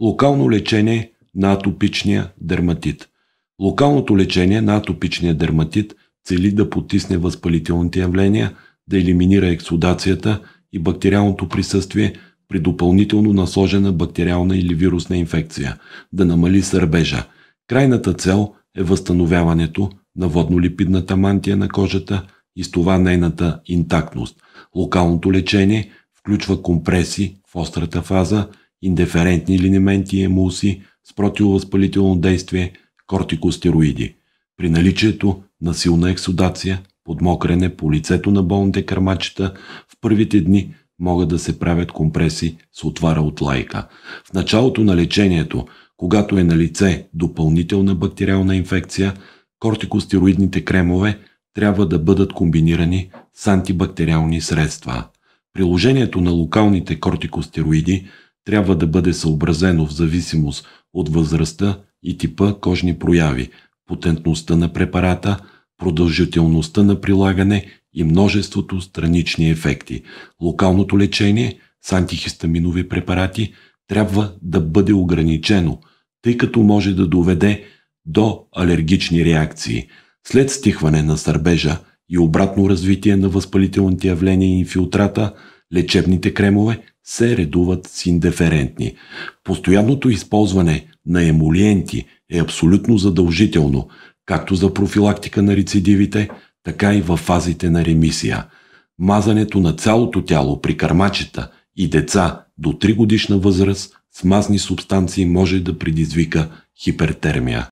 Локално лечение на атопичния дерматит. Локалното лечение на атопичния дерматит цели да потисне възпалителните явления, да елиминира ексудацията и бактериалното присъствие при допълнително насложена бактериална или вирусна инфекция, да намали сърбежа. Крайната цел е възстановяването на воднолипидната мантия на кожата и с това нейната интактност. Локалното лечение включва компреси в острата фаза – индеферентни линименти и емулси с противовъзпалително действие, кортикостероиди. При наличието на силна ексудация, подмокрене по лицето на болните кърмачета, в първите дни могат да се правят компреси с отвара от лайка. В началото на лечението, когато е на лице допълнителна бактериална инфекция, кортикостероидните кремове трябва да бъдат комбинирани с антибактериални средства. Приложението на локалните кортикостероиди – трябва да бъде съобразено в зависимост от възрастта и типа кожни прояви, потентността на препарата, продължителността на прилагане и множеството странични ефекти. Локалното лечение с антихистаминови препарати трябва да бъде ограничено, тъй като може да доведе до алергични реакции. След стихване на сърбежа и обратно развитие на възпалителните явления и инфилтрата, лечебните кремове се редуват с индеферентни. Постоянното използване на емолиенти е абсолютно задължително, както за профилактика на рецидивите, така и във фазите на ремисия. Мазането на цялото тяло при кърмачета и деца до 3 годишна възраст с мазни субстанции може да предизвика хипертермия.